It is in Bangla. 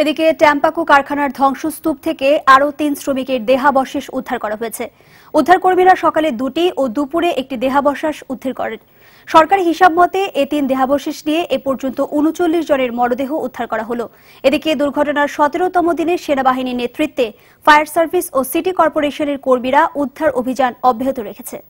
এদিকে ট্যাম্পাকু কারখানার ধ্বংসস্তূপ থেকে আরও তিন শ্রমিকের দেহাবশেষ উদ্ধার করা হয়েছে উদ্ধারকর্মীরা সকালে দুটি ও দুপুরে একটি দেহাবশেষ উদ্ধার করেন সরকারি হিসাব মতে এ তিন দেহাবশেষ নিয়ে এ পর্যন্ত উনচল্লিশ জনের মরদেহ উদ্ধার করা হল এদিকে দুর্ঘটনার সতেরোতম দিনে সেনাবাহিনীর নেতৃত্বে ফায়ার সার্ভিস ও সিটি কর্পোরেশনের কর্মীরা উদ্ধার অভিযান অব্যাহত রেখেছে